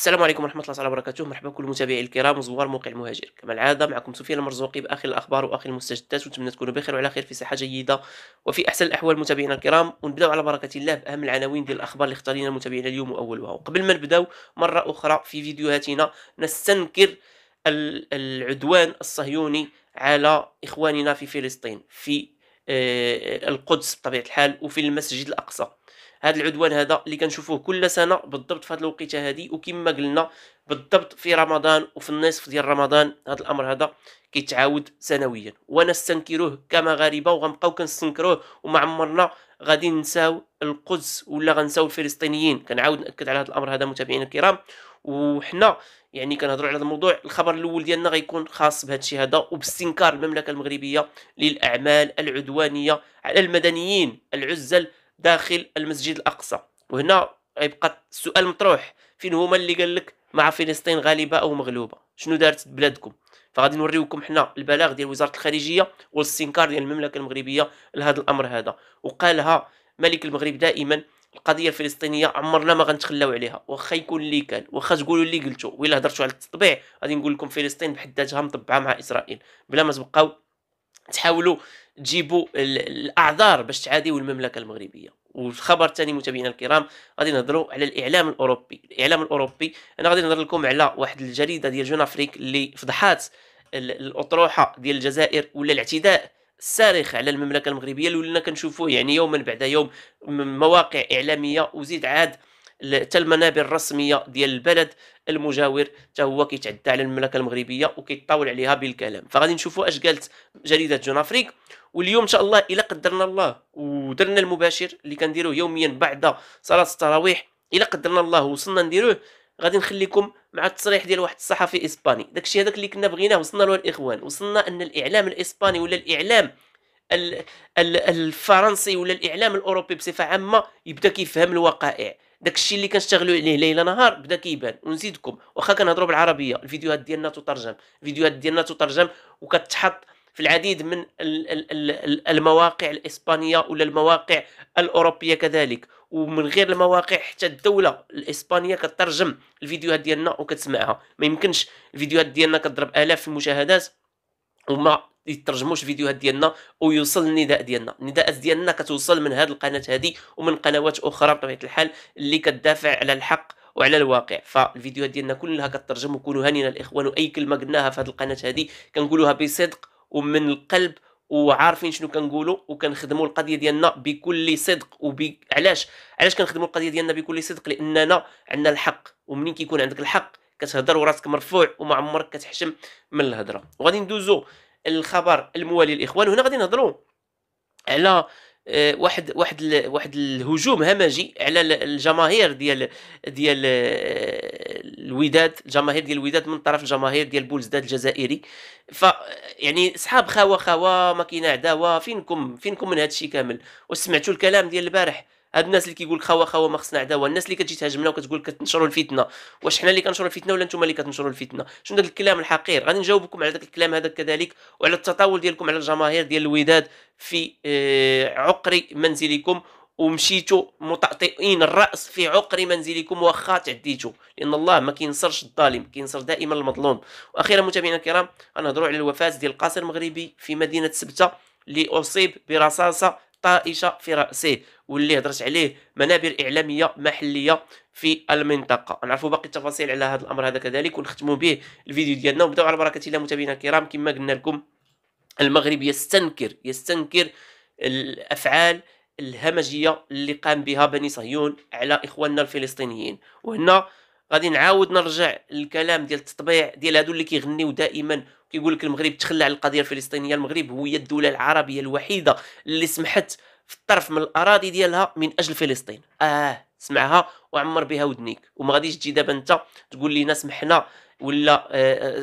السلام عليكم ورحمة الله تعالى وبركاته مرحبا بكل متابعي الكرام وزوار موقع المهاجر كما العادة معكم سفيان المرزوقي بآخر الأخبار وآخر المستجدات ونتمنى تكونوا بخير وعلى خير في صحة جيدة وفي أحسن الأحوال متابعينا الكرام ونبداو على بركة الله بأهم العناوين ديال الأخبار اللي اختار لنا متابعينا اليوم وأولها وقبل ما نبداو مرة أخرى في فيديوهاتنا نستنكر العدوان الصهيوني على إخواننا في فلسطين في آه، القدس بطبيعة الحال وفي المسجد الأقصى هذا العدوان هذا اللي كنشوفوه كل سنه بالضبط في هذه الوقيته هذه وكما قلنا بالضبط في رمضان وفي النصف ديال رمضان هذا الامر هذا كيتعاود سنويا ونستنكروه كمغاربه وغنبقاو كنستنكروه وما عمرنا غادي نساو القدس ولا غنساو الفلسطينيين كنعاود ناكد على هذا الامر هذا متابعينا الكرام وحنا يعني كنهضروا على هذا الموضوع الخبر الاول ديالنا غيكون خاص بهذا الشيء هذا وباستنكار المملكه المغربيه للاعمال العدوانيه على المدنيين العزل داخل المسجد الاقصى وهنا غيبقى السؤال مطروح فين هما اللي قال لك مع فلسطين غالبه او مغلوبه شنو دارت بلادكم فغادي نوريوكم حنا البلاغ ديال وزاره الخارجيه والاستنكار ديال المملكه المغربيه لهذا الامر هذا وقالها ملك المغرب دائما القضيه الفلسطينيه عمرنا ما غنتخلاو عليها واخا يكون اللي كان واخا تقولوا اللي قلتوا ولا هضرتوا على التطبيع غادي نقول لكم فلسطين بحد ذاتها مطبعه مع اسرائيل بلا ما تبقاو تحاولوا تجيبوا الاعذار باش تعاديوا المملكه المغربيه والخبر الثاني متابعينا الكرام غادي نهضروا على الاعلام الاوروبي الاعلام الاوروبي انا غادي نهضر لكم على واحد الجريده ديال جون افريك اللي فضحات الاطروحه ديال الجزائر ولا الاعتداء الصارخ على المملكه المغربيه اللي ولنا كنشوفوه يعني يوما بعد يوم مواقع اعلاميه وزيد عاد حتى المنابر الرسميه ديال البلد المجاور حتى هو كيتعدى على المملكه المغربيه وكيطاول عليها بالكلام فغادي نشوفوا اش قالت جريده جون افريك واليوم ان شاء الله الا قدرنا الله ودرنا المباشر اللي كنديروه يوميا بعد صلاه التراويح الا قدرنا الله وصلنا نديروه غادي نخليكم مع التصريح ديال واحد الصحفي اسباني داكشي هذاك اللي كنا بغيناه وصلنا له الاخوان وصلنا ان الاعلام الاسباني ولا الاعلام الفرنسي ولا الاعلام الاوروبي بصفه عامه يبدا كيفهم الوقائع داكشي اللي كنشتغلوا عليه ليل نهار بدا كيبان ونزيدكم واخا كنهضروا بالعربيه الفيديوهات ديالنا تترجم الفيديوهات ديالنا تترجم وكتحط في العديد من المواقع الاسبانيه ولا المواقع الاوروبيه كذلك ومن غير المواقع حتى الدوله الاسبانيه كترجم الفيديوهات ديالنا وكتسمعها ما يمكنش الفيديوهات ديالنا كضرب الاف المشاهدات وما يترجموش الفيديوهات ديالنا ويوصل النداء ديالنا النداءات ديالنا كتوصل من هذه القناه هذه ومن قنوات اخرى بطبيعه الحال اللي كتدافع على الحق وعلى الواقع فالفيديوهات ديالنا كلها كترجم وكونوا هانينا الاخوان واي كلمه قلناها في هذه القناه هذه كنقولوها بصدق ومن القلب وعارفين شنو كنقولوا وكنخدموا القضيه ديالنا بكل صدق وب علاش علاش كنخدموا القضيه ديالنا بكل صدق لاننا عندنا الحق ومنين كيكون عندك الحق كتهضر وراسك مرفوع وما عمرك كتحشم من الهضره وغادي ندوزو الخبر الموالي الاخوان هنا غادي نهضروا على آه، واحد واحد واحد الهجوم همجي على الجماهير ديال ديال آه، الوداد الجماهير ديال الوداد من طرف الجماهير ديال بولزداد الجزائري ف يعني صحاب خاوه خاوه ما كاينه عداوه فينكم فينكم من هذا الشيء كامل وسمعتوا الكلام ديال البارح هاد الناس اللي كيقول لك خوا خوا ما خصنا عداوه الناس اللي كتجي تهاجمنا وكتقول لك كتنشروا الفتنه واش حنا اللي كنشروا الفتنه ولا نتوما اللي كتنشروا الفتنه شنو داك الكلام الحقير غادي نجاوبكم على داك الكلام هذا كذلك وعلى التطاول ديالكم على الجماهير ديال الوداد في آه، عقر منزلكم ومشيتوا متعطئين الراس في عقر منزلكم واخا تعديتوا لان الله ما كينصرش الظالم كينصر دائما المظلوم واخيرا متابعينا الكرام غنهضروا على الوفاه ديال القاصر المغربي في مدينه سبته اللي اصيب برصاصه طائشه في راسه واللي هضرت عليه منابر اعلاميه محليه في المنطقه نعرفوا باقي التفاصيل على هذا الامر هذا كذلك ونختموا به الفيديو ديالنا ونبداو على بركه الله متابعينا الكرام كما قلنا لكم المغرب يستنكر يستنكر الافعال الهمجيه اللي قام بها بني صهيون على اخواننا الفلسطينيين وهنا غادي نعاود نرجع للكلام ديال التطبيع ديال هادو اللي كيغنيو دائما كيقول لك المغرب تخلى على القضيه الفلسطينيه المغرب هو الدوله العربيه الوحيده اللي سمحت في الطرف من الاراضي ديالها من اجل فلسطين اه سمعها وعمر بها ودنيك وما غاديش تجي دابا انت تقول لي سمحنا ولا آه،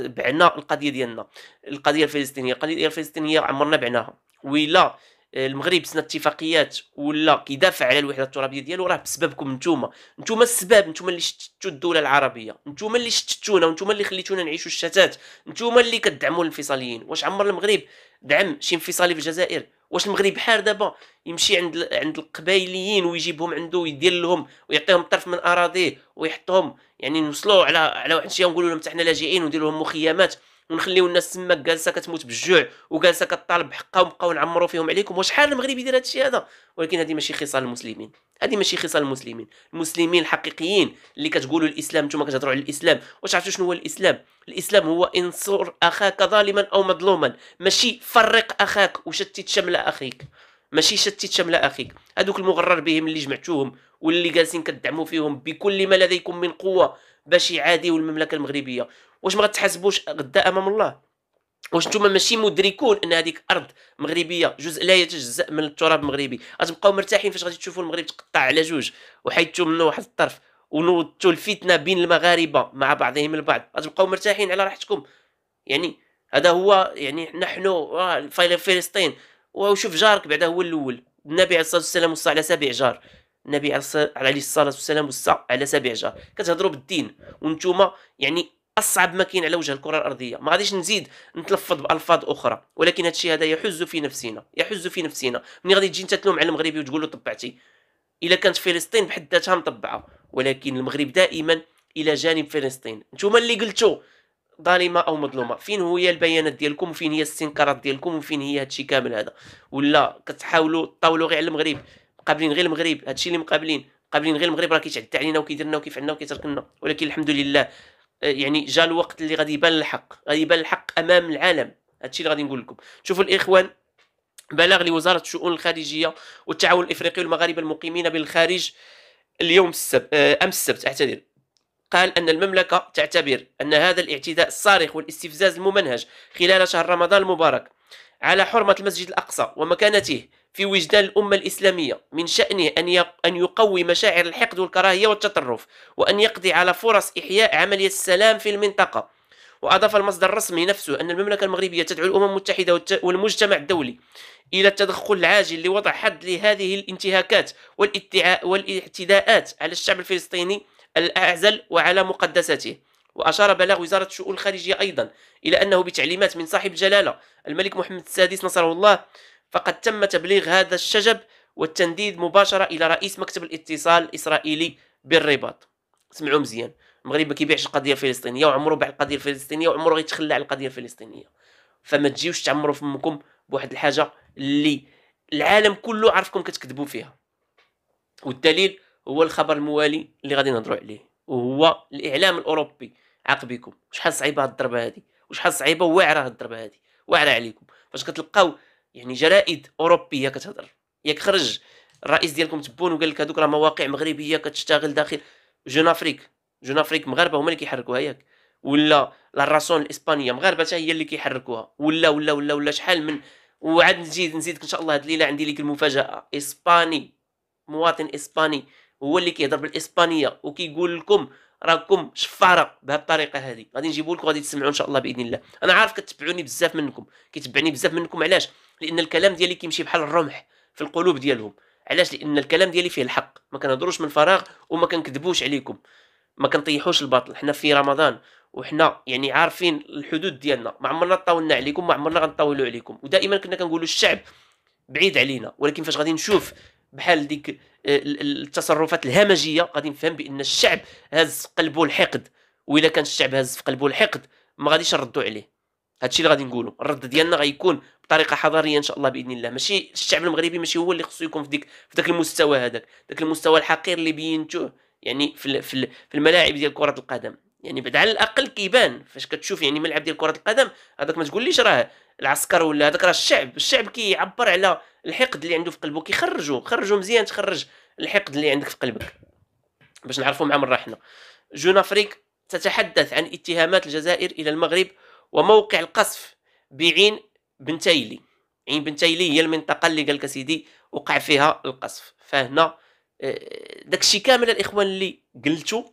آه، بعنا القضيه ديالنا القضيه الفلسطينيه القضيه الفلسطينيه عمرنا بعناها ولا المغرب سنة اتفاقيات ولا كيدافع على الوحده الترابيه ديالو راه بسببكم نتوما نتوما السباب نتوما اللي شتتوا الدوله العربيه نتوما اللي شتتونا ونتوما اللي خليتونا نعيشوا الشتات نتوما اللي كدعموا الانفصاليين واش عمر المغرب دعم شي انفصالي في الجزائر واش المغرب حار دابا يمشي عند عند القبايليين ويجيبهم عنده ويدير لهم ويعطيهم طرف من اراضيه ويحطهم يعني نوصلوا على على واحد الشيء ونقولوا لهم حتى حنا لاجئين وندير لهم مخيمات ونخليو الناس تما جالسه كتموت بالجوع وجالسه كطالب بحقها وبقاو نعمروا فيهم عليكم وشحال المغرب يدير هادشي هذا ولكن هذه ماشي خصال المسلمين هذه ماشي خصال المسلمين المسلمين الحقيقيين اللي كتقولوا الاسلام نتوما كتهضروا على الاسلام واش عرفتوا شنو هو الاسلام الاسلام هو انصر اخاك ظالما او مظلوما ماشي فرق اخاك وشتت شمل اخيك ماشي شتت شمل اخيك هذوك المغرر بهم اللي جمعتوهم واللي جالسين كتدعموا فيهم بكل ما لديكم من قوه باش يعاديوا المملكه المغربيه واش ما غتحاسبوش غدا امام الله واش نتوما ماشي مدركون ان هذيك ارض مغربيه جزء لا يتجزا من التراب المغربي غتبقاو مرتاحين فاش غادي تشوفوا المغرب تقطع على جوج وحيدتوا منه واحد الطرف ونوضتوا الفتنه بين المغاربه مع بعضهم البعض غتبقاو مرتاحين على راحتكم يعني هذا هو يعني نحن آه، فلسطين وشوف جارك بعدا هو الاول النبي عليه الصلاه والسلام وصى على سبع جار النبي عليه الصلاه والسلام وصى على سبع جار كتهضروا بالدين وانتم يعني اصعب ما كاين على وجه الكره الارضيه ما غاديش نزيد نتلفظ بالفاظ اخرى ولكن هذا الشيء هذا يحز في نفسنا يحز في نفسنا ملي غادي تجي انت تلوم على المغربي وتقول له طبعتي الا كانت فلسطين بحد ذاتها مطبعه ولكن المغرب دائما الى جانب فلسطين نتوما اللي قلتو ظالمه او مظلومه فين هي البيانات ديالكم وفين هي السنكرات ديالكم وفين هي هادشي كامل هذا ولا كتحاولوا تطاولوا غير على المغرب مقابلين غير المغرب هادشي اللي مقابلين مقابلين غير المغرب راه كيتعدى علينا وكيدير لنا وكيفعلنا وكيتركنا ولكن الحمد لله آه، يعني جا الوقت اللي غادي يبان الحق غادي يبان الحق امام العالم هادشي اللي غادي نقول لكم شوفوا الاخوان بلاغ لوزاره الشؤون الخارجيه والتعاون الافريقي والمغاربه المقيمين بالخارج اليوم السبت آه، امس السبت اعتذر قال أن المملكة تعتبر أن هذا الاعتداء الصارخ والاستفزاز الممنهج خلال شهر رمضان المبارك على حرمة المسجد الأقصى ومكانته في وجدان الأمة الإسلامية من شأنه أن أن يقوي مشاعر الحقد والكراهية والتطرف وأن يقضي على فرص إحياء عملية السلام في المنطقة وأضاف المصدر الرسمي نفسه أن المملكة المغربية تدعو الأمم المتحدة والمجتمع الدولي إلى التدخل العاجل لوضع حد لهذه الانتهاكات والاعتداءات على الشعب الفلسطيني الأعزل وعلى مقدساته وأشار بلاغ وزارة الشؤون الخارجية أيضا إلى أنه بتعليمات من صاحب الجلالة الملك محمد السادس نصره الله فقد تم تبليغ هذا الشجب والتنديد مباشرة إلى رئيس مكتب الاتصال الإسرائيلي بالرباط سمعوا مزيان المغرب ما كيبيعش القضية الفلسطينية وعمره باع القضية الفلسطينية وعمره غيتخلى على القضية الفلسطينية فما تجيوش تعمروا فمكم بواحد الحاجة اللي العالم كله عارفكم كتكذبوا فيها والدليل هو الخبر الموالي اللي غادي نهضروا عليه وهو الاعلام الاوروبي عاقبكم شحال صعيبه هاد الضربه هادي وشحال صعيبه واعره هاد الضربه هادي واعره عليكم فاش كتلقاو يعني جرائد اوروبيه كتهضر ياك خرج الرئيس ديالكم تبون وقال لك هذوك راه مواقع مغربيه كتشتغل داخل جون افريك جون افريك مغاربه هما اللي كيحركوها ياك ولا لا راسون الاسبانيه مغاربه حتى هي اللي كيحركوها ولا ولا ولا ولا شحال من وعاد نزيد نزيدك ان شاء الله هاد الليله عندي ليك المفاجاه اسباني مواطن اسباني هو اللي كيهضر بالاسبانيه وكيقول لكم راكم شفاره بهذه الطريقه هذه غادي نجيبو لكم غادي تسمعوا ان شاء الله باذن الله انا عارف كتبعوني بزاف منكم كيتبعني بزاف منكم علاش لان الكلام ديالي كيمشي بحال الرمح في القلوب ديالهم علاش لان الكلام ديالي فيه الحق ما كنهضروش من فراغ وما كنكذبوش عليكم ما كنطيحوش الباطل حنا في رمضان وحنا يعني عارفين الحدود ديالنا ما عمرنا طاولنا عليكم ما عمرنا غنطاولوا عليكم ودائما كنا كنقولوا الشعب بعيد علينا ولكن فاش غادي نشوف بحال ديك آه، التصرفات الهمجيه غادي نفهم بان الشعب هز قلبه الحقد واذا كان الشعب هز في قلبه الحقد ما غاديش نردوا عليه هادشي اللي غادي نقولوا الرد ديالنا غيكون بطريقه حضاريه ان شاء الله باذن الله ماشي الشعب المغربي ماشي هو اللي خصو يكون في ديك في داك المستوى هذاك داك المستوى الحقير اللي بينتوه يعني في في الملاعب ديال كره القدم يعني بعد على الاقل كيبان فاش كتشوف يعني ملعب ديال كره القدم هذاك ما تقوليش راه العسكر ولا هذاك راه الشعب الشعب كيعبر كي على الحقد اللي عنده في قلبه كيخرجو خرجو مزيان تخرج الحقد اللي عندك في قلبك باش نعرفوا مع من راحنا جون افريك تتحدث عن اتهامات الجزائر الى المغرب وموقع القصف بعين بنتايلي عين بنتايلي هي المنطقة اللي قالك سيدي وقع فيها القصف فهنا آه، داكشي كامل الاخوان اللي قلتو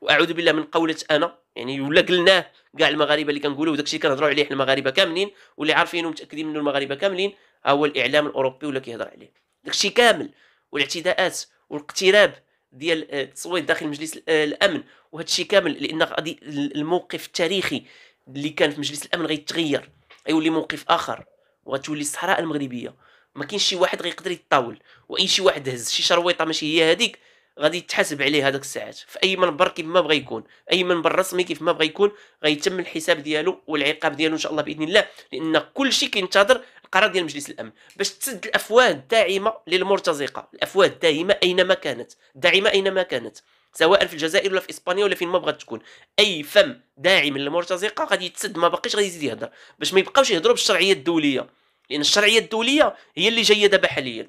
واعوذ بالله من قولة انا يعني ولا قلناه كاع المغاربه اللي كنقولوا وداكشي كنهضروا عليه حنا المغاربه كاملين واللي عارفينه ومتاكدين منه المغاربه كاملين ها هو الاعلام الاوروبي ولا كيهضر عليه داكشي كامل والاعتداءات والاقتراب ديال آه، التصويت داخل مجلس آه، الامن وهذا الشيء كامل لان غادي الموقف التاريخي اللي كان في مجلس الامن غيتغير غيولي موقف اخر وغتولي الصحراء المغربيه ما كاينش شي واحد غيقدر يطاول واي شي واحد هز شي شرويطه ماشي هي هذيك غادي يتحاسب عليه هذاك الساعات في اي منبر كيف ما بغى يكون اي منبر رسمي كيف ما بغى يكون غيتم الحساب ديالو والعقاب ديالو ان شاء الله باذن الله لان كل شيء كينتظر القرار ديال مجلس الامن باش تسد الافواه الداعمه للمرتزقه الافواه الداعمه اينما كانت داعمه اينما كانت سواء في الجزائر ولا في اسبانيا ولا فين ما بغات تكون اي فم داعم للمرتزقه غادي يتسد ما باقيش غادي يزيد يهضر باش ما يبقاوش يهضروا بالشرعيه الدوليه لان الشرعيه الدوليه هي اللي جايه دابا حاليا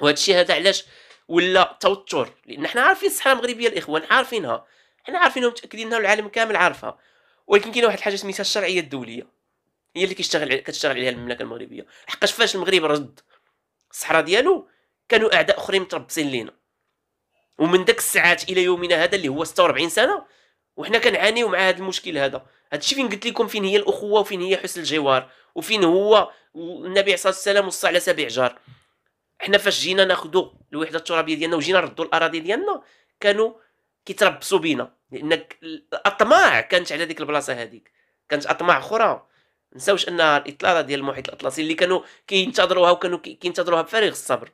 وهذا الشيء هذا علاش ولا توتر لان حنا عارفين الصحراء المغربيه الاخوان عارفينها حنا عارفينها متاكدين انها العالم كامل عارفها ولكن كاينه واحد الحاجه سميتها الشرعيه الدوليه هي اللي كيشتغل كتشتغل عليها المملكه المغربيه حقاش فاش المغرب رد الصحراء ديالو كانوا اعداء اخرين متربصين لينا ومن داك الساعات الى يومنا هذا اللي هو 46 سنه وحنا كنعانيو مع هذا المشكل هذا هادشي فين قلت لكم فين هي الاخوه وفين هي حسن الجوار وفين هو النبي عليه الصلاه والسلام وصى على سبع جار حنا فاش جينا ناخذوا الوحده الترابيه ديالنا وجينا نردوا الاراضي ديالنا كانوا كيتربصوا بينا لان الاطماع كانت على ديك البلاصه هذيك كانت اطماع اخرى نساوش انها الاطلاله ديال المحيط الاطلسي اللي كانوا كينتظروها وكانوا كينتظروها بفارغ الصبر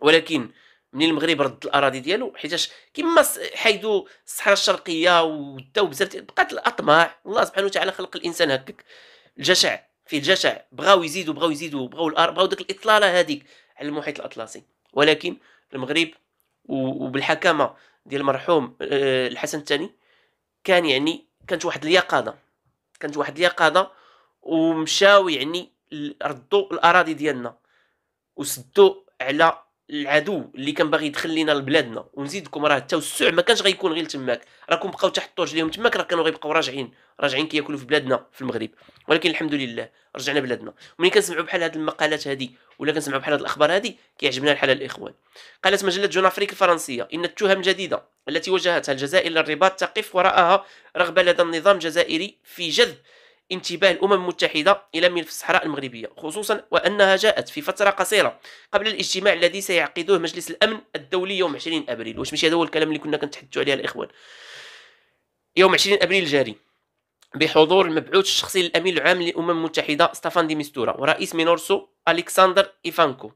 ولكن من المغرب رد الاراضي ديالو حيتاش كما حيدوا الصحراء الشرقيه وداو بزاف بقات الاطماع الله سبحانه وتعالى خلق الانسان هكاك الجشع في الجشع بغاو يزيدوا بغاو يزيدوا بغاو الأر... بغاو ديك الاطلاله هذيك على المحيط الاطلسي ولكن المغرب وبالحكامه ديال المرحوم آه، الحسن الثاني كان يعني كانت واحد اليقظه كانت واحد اليقظه ومشاو يعني ردوا الاراضي ديالنا وسدوا على العدو اللي كان باغي يدخل لينا لبلادنا ونزيدكم راه حتى السوع ما كانش غيكون غير تماك راكم بقاو تحطوا رجليهم تماك راه كانوا غيبقاو راجعين راجعين كياكلوا في بلادنا في المغرب ولكن الحمد لله رجعنا بلادنا ملي كنسمعوا بحال هذه المقالات هذه ولا كنسمعوا بحال هذه الاخبار هذه كيعجبنا الحال الاخوان قالت مجله جون افريك الفرنسيه ان التهم الجديده التي وجهتها الجزائر للرباط تقف وراءها رغبه لدى النظام الجزائري في جذب انتباه الأمم المتحدة إلى ملف الصحراء المغربية خصوصا وأنها جاءت في فترة قصيرة قبل الاجتماع الذي سيعقدوه مجلس الأمن الدولي يوم 20 أبريل واش ماشي هذا هو الكلام اللي كنا كنتحدثوا عليه الإخوان يوم 20 أبريل الجاري بحضور المبعوث الشخصي للأمين العام للأمم المتحدة ستافان دي ميستورا ورئيس مينورسو ألكسندر إيفانكو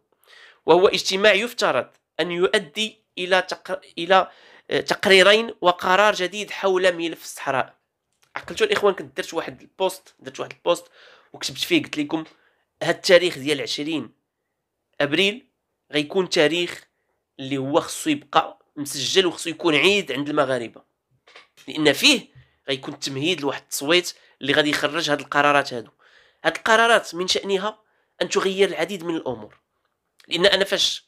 وهو اجتماع يفترض أن يؤدي إلى تقر... إلى آه، تقريرين وقرار جديد حول ملف الصحراء عقلتوا الاخوان كنت درت واحد البوست درت واحد البوست وكتبت فيه قلت لكم هاد التاريخ ديال 20 ابريل غيكون تاريخ اللي هو خصو يبقى مسجل وخصو يكون عيد عند المغاربه لان فيه غيكون تمهيد لواحد التصويت اللي غادي يخرج هاد القرارات هادو هاد القرارات من شانها ان تغير العديد من الامور لان انا فاش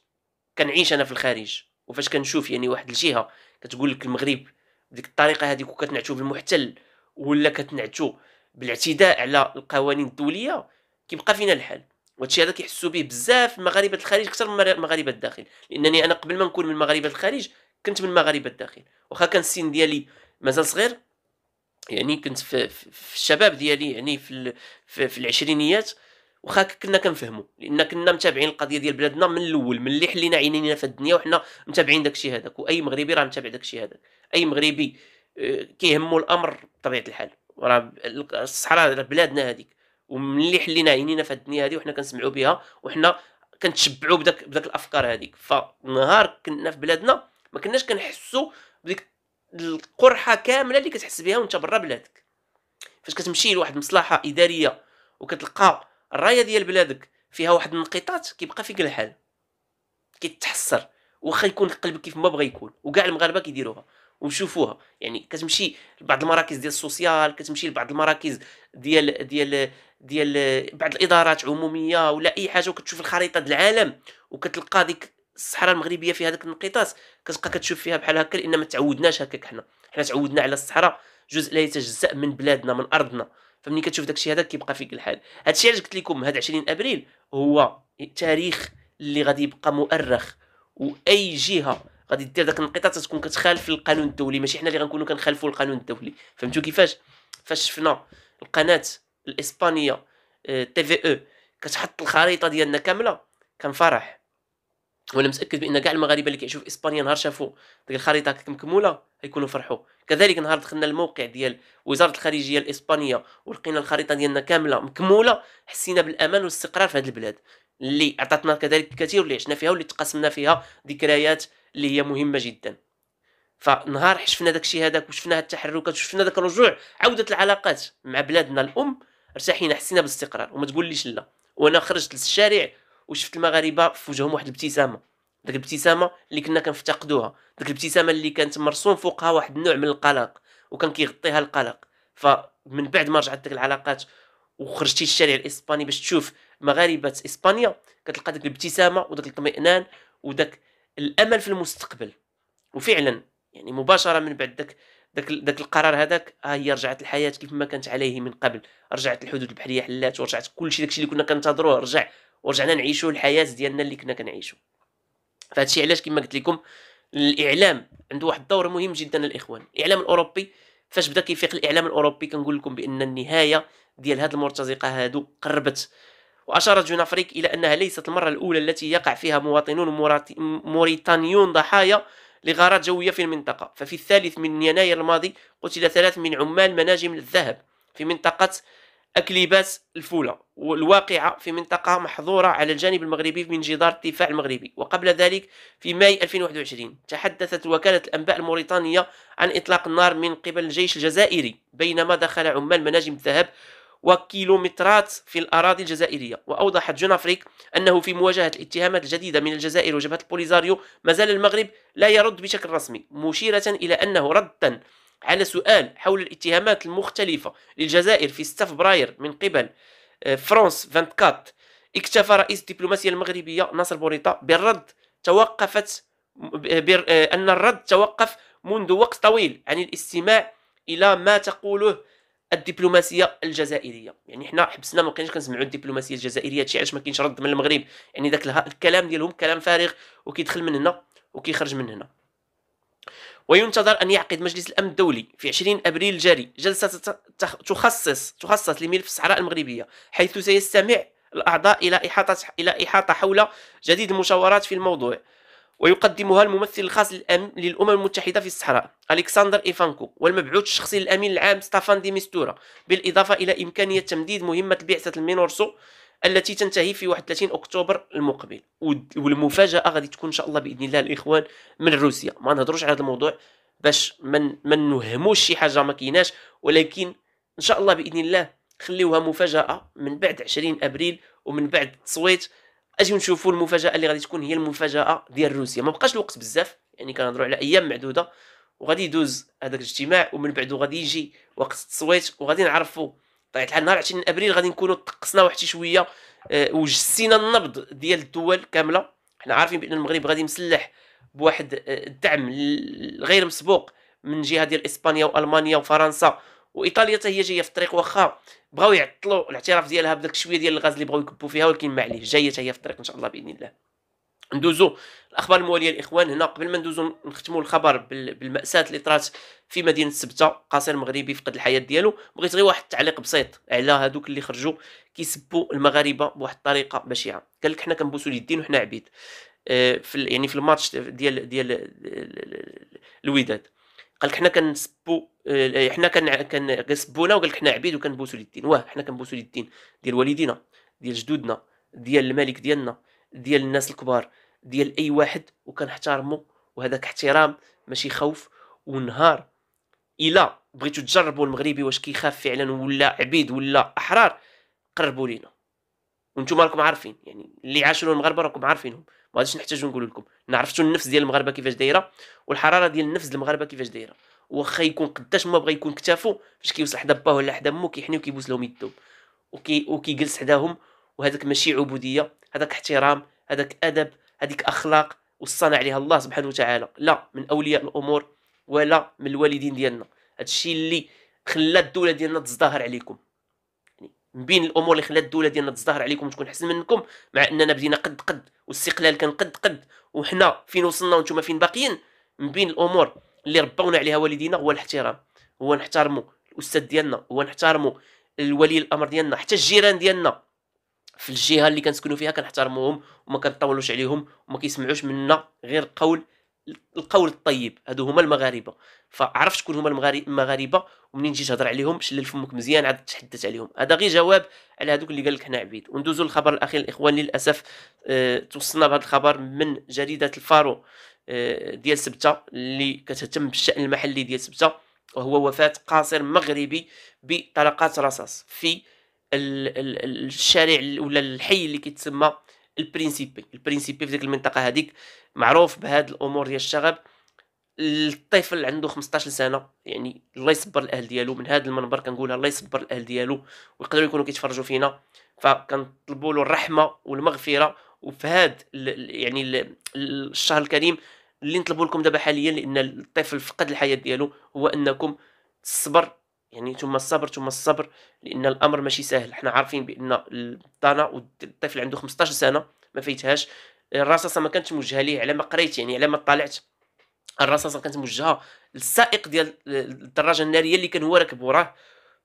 كنعيش انا في الخارج وفاش كنشوف يعني واحد الجهه كتقول لك المغرب بديك الطريقه هذيك وكتنعتو بالمحتل ولا كتنعتوا بالاعتداء على القوانين الدوليه كيبقى فينا الحل وهادشي هذا كيحسوا به بزاف مغاربه الخارج اكثر من مغاربه الداخل لانني انا قبل ما نكون من مغاربه الخارج كنت من مغاربه الداخل واخا كان السن ديالي مازال صغير يعني كنت في, في الشباب ديالي يعني في في, في العشرينيات واخا كنا كنفهموا لان كنا متابعين القضيه ديال بلادنا من الاول من اللي حلينا عينينا في الدنيا وحنا متابعين داكشي هذاك واي مغربي راه متابع داكشي هذاك اي مغربي كيهموا الامر بطبيعه الحال راه الصحراء بلادنا هذيك وملي حلينا عينينا في الدنيا هذه وحنا كنسمعوا بها وحنا كنتشبعوا بداك بداك الافكار هذيك فنهار كنا في بلادنا ما كناش كنحسوا بديك القرحه كامله اللي كتحس بها وانت برا بلادك فاش كتمشي لواحد مصلحه اداريه وكتلقى الرايه ديال بلادك فيها واحد النقيطات كيبقى فيك الحال كيتحسر واخا يكون قلبك كيف ما بغى يكون وكاع المغاربه كيديروها وشوفوها يعني كتمشي لبعض المراكز ديال السوسيال كتمشي لبعض المراكز ديال ديال ديال بعض الادارات عموميه ولا اي حاجه وكتشوف الخريطه ديال العالم وكتلقى ديك الصحراء المغربيه في هذاك الانقطاص كتبقى كتشوف فيها بحال هكا لان ما تعودناش هكاك حنا حنا تعودنا على الصحراء جزء لا يتجزا من بلادنا من ارضنا فملي كتشوف داكشي هذا كيبقى فيك الحال هادشي علاش قلت لكم هذا 20 ابريل هو تاريخ اللي غادي يبقى مؤرخ واي جهه غادي دير داك النقيطه تتكون كتخالف القانون الدولي ماشي حنا اللي غنكونوا كنخالفوا القانون الدولي فهمتوا كيفاش فاش شفنا القناه الاسبانيه آه، تي في او كتحط الخريطه ديالنا كامله كان فرح وانا متاكد بان كاع المغاربه اللي كيعيشوا في اسبانيا نهار شافوا ديك الخريطه مكموله غيكونوا فرحوا كذلك نهار دخلنا الموقع ديال وزاره الخارجيه الاسبانيه ولقينا الخريطه ديالنا كامله مكموله حسينا بالامان والاستقرار في هذه البلاد اللي عطاتنا كذلك الكثير اللي عشنا فيها واللي تقاسمنا فيها ذكريات اللي هي مهمه جدا فنهار حشفنا داكشي هذاك وشفنا هاد التحركات وشفنا داك الرجوع عودت العلاقات مع بلادنا الام ارتاحينا حسينا بالاستقرار وما تقوليش لا وانا خرجت للشارع وشفت المغاربه في وجههم واحد الابتسامه داك الابتسامه اللي كنا كنفتقدوها داك الابتسامه اللي كانت مرسوم فوقها واحد النوع من القلق وكان كيغطيها القلق فمن بعد ما رجعت ديك العلاقات وخرجتي الشارع الاسباني باش تشوف مغاربه اسبانيا كتلقى ديك الابتسامه وداك الاطمئنان وداك الامل في المستقبل وفعلا يعني مباشره من بعد داك داك داك القرار هذاك ها آه، هي رجعت الحياه كيف ما كانت عليه من قبل رجعت الحدود البحريه حلات ورجعت كلشي داكشي اللي كنا كنتظروه رجع ورجعنا نعيشوا الحياه ديالنا اللي كنا كنعيشوا فهادشي علاش كما قلت لكم الاعلام عنده واحد الدور مهم جدا الاخوان الاعلام الاوروبي فاش بدا كيفيق الاعلام الاوروبي كنقول لكم بان النهايه ديال هاد المرتزقه هادو قربت واشارت جون افريك الى انها ليست المره الاولى التي يقع فيها مواطنون موريتانيون ضحايا لغارات جويه في المنطقه ففي الثالث من يناير الماضي قتل ثلاث من عمال مناجم الذهب في منطقه أكليبات الفولة والواقعة في منطقة محظورة على الجانب المغربي من جدار الدفاع المغربي وقبل ذلك في ماي 2021 تحدثت وكالة الأنباء الموريتانية عن إطلاق النار من قبل الجيش الجزائري بينما دخل عمال مناجم الذهب وكيلومترات في الأراضي الجزائرية وأوضحت جون أفريك أنه في مواجهة الاتهامات الجديدة من الجزائر وجبهة البوليزاريو ما زال المغرب لا يرد بشكل رسمي مشيرة إلى أنه ردا على سؤال حول الاتهامات المختلفة للجزائر في 6 فبراير من قبل آه، فرانس 24 اكتفى رئيس الدبلوماسية المغربية ناصر بوريطة بالرد توقفت آه، آه، أن الرد توقف منذ وقت طويل عن الاستماع إلى ما تقوله الدبلوماسيه الجزائريه يعني حنا حبسنا ما بقيناش كنسمعوا الدبلوماسيه الجزائريه هادشي علاش ما كاينش رد من المغرب يعني داك الكلام ديالهم كلام فارغ وكيدخل من هنا وكيخرج من هنا وينتظر أن يعقد مجلس الأمن الدولي في 20 أبريل الجاري جلسة تخصص تخصص لملف الصحراء المغربية حيث سيستمع الأعضاء إلى إحاطة إلى إحاطة حول جديد المشاورات في الموضوع ويقدمها الممثل الخاص للأمم المتحدة في الصحراء ألكسندر إيفانكو والمبعوث الشخصي للأمين العام ستافان دي ميستورا بالإضافة إلى إمكانية تمديد مهمة بعثة المينورسو التي تنتهي في 31 اكتوبر المقبل والمفاجاه غادي تكون ان شاء الله باذن الله الاخوان من روسيا ما نهضروش على هذا الموضوع باش من من نهموش شي حاجه ما كيناش ولكن ان شاء الله باذن الله خليوها مفاجاه من بعد 20 ابريل ومن بعد التصويت اجيو نشوفوا المفاجاه اللي غادي تكون هي المفاجاه ديال روسيا ما بقاش الوقت بزاف يعني كنهضروا على ايام معدوده وغادي يدوز هذاك الاجتماع ومن بعده غادي يجي وقت التصويت وغادي نعرفوا طيب الحال نهار 20 ابريل غادي نكونوا طقسنا واحد شويه آه، وجسينا النبض ديال الدول كامله حنا عارفين بان المغرب غادي مسلح بواحد آه، الدعم غير مسبوق من جهه ديال اسبانيا والمانيا وفرنسا وايطاليا حتى هي جايه في الطريق واخا بغاو يعطلوا الاعتراف ديالها بداك شويه ديال الغاز اللي بغاو يكبوا فيها ولكن ما عليه جايه حتى هي في الطريق ان شاء الله باذن الله ندوزو الاخبار المواليه الاخوان هنا قبل ما ندوزو نختموا الخبر بالماساه اللي طرات في مدينه سبته قاصر مغربي فقد الحياه ديالو بغيت غير واحد التعليق بسيط على هذوك اللي خرجوا كيسبوا المغاربه بواحد الطريقه بشعه قال لك حنا كنبوسوا اليدين وحنا عبيد آه، في يعني في الماتش ديال ديال الوداد قال لك حنا كنسبوا آه، حنا كنسبونا وقال لك حنا عبيد وكنبوسوا اليدين واه حنا كنبوسوا اليدين ديال والدينا ديال جدودنا ديال الملك ديالنا ديال الناس الكبار ديال اي واحد وكنحتارمو وهذاك احترام ماشي خوف ونهار الا بغيتو تجربوا المغربي واش كيخاف فعلا ولا عبيد ولا احرار قربوا لينا وانتم راكم عارفين يعني اللي عاشوا المغاربه راكم عارفينهم ما غاديش نحتاجو نقول لكم نعرفتوا النفس ديال المغاربه كيفاش دايره والحراره ديال النفس ديال المغاربه كيفاش دايره واخا يكون قداش ما بغا يكون كتافو فاش كيوصل حدا باه ولا حدا مو كيحني كيبوس لهم يدو وكي وكيجلس حداهم وهذاك ماشي عبوديه هذاك احترام هذاك ادب هذيك اخلاق وصانا عليها الله سبحانه وتعالى لا من اولياء الامور ولا من الوالدين ديالنا هادشي اللي خلى الدوله ديالنا تزدهر عليكم يعني من بين الامور اللي خلات الدوله ديالنا تزدهر عليكم تكون احسن منكم مع اننا بدينا قد قد والاستقلال كان قد قد وحنا فين وصلنا وانتم فين باقيين من بين الامور اللي ربونا عليها والدينا هو الاحترام هو نحترموا الاستاذ ديالنا هو نحترموا الولي الامر ديالنا حتى الجيران ديالنا في الجهه اللي كنسكنوا فيها كنحترموهم وما كنطولوش عليهم وما كيسمعوش منا غير قول القول الطيب هادو هما المغاربه فعرفت شكون هما المغاربه ومنين جيت هضر عليهم شلل فمك مزيان عاد تحدثت عليهم هذا غير جواب على هادوك اللي قال لك حنا عبيد وندوزو للخبر الاخير الاخوان للاسف أه توصلنا بهذا الخبر من جريده الفارو أه ديال سبته اللي كتهتم بالشان المحلي ديال سبته وهو وفاه قاصر مغربي بطلقات رصاص في الشارع ولا الحي اللي كيتسمى البرينسيبي البرينسيبي في ديك المنطقه هذيك معروف بهاد الامور ديال الشغب الطفل عنده 15 سنه يعني الله يصبر الاهل ديالو من هذا المنبر كنقولها الله يصبر الاهل ديالو ويقدروا يكونوا كيتفرجوا فينا فكنطلبوا له الرحمه والمغفره وفي هذا يعني الشهر الكريم اللي نطلبوا لكم دابا حاليا لان الطفل فقد الحياه ديالو هو انكم الصبر يعني ثم الصبر ثم الصبر لان الامر ماشي سهل حنا عارفين بان الطانه والطفل عنده 15 سنه ما فايتهاش الرصاصه ما كانتش موجهه ليه على ما قريت يعني على ما طلعت الرصاصه كانت موجهه للسائق ديال الدراجه الناريه اللي كان هو راكب وراه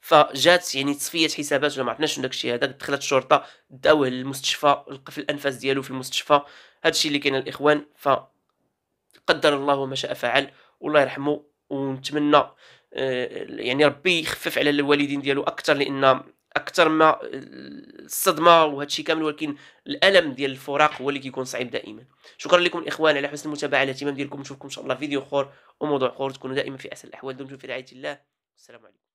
فجات يعني تصفيه حسابات ولا ما عرفناش شنو داكشي هذاك دخلت الشرطه داوه للمستشفى القفل الانفاس ديالو في المستشفى الشيء اللي كاين الاخوان ف قدر الله ما شاء فعل والله يرحمه ونتمنى آه، يعني ربي يخفف على الوالدين ديالو اكثر لان اكثر ما آه، الصدمه وهذا الشيء كامل ولكن الالم ديال الفراق هو اللي كيكون صعيب دائما شكرا لكم الاخوان على حسن المتابعه على الاهتمام ديالكم نشوفكم ان شاء الله في فيديو اخر وموضوع اخر تكونوا دائما في احسن الاحوال دمتم في رعايه الله السلام عليكم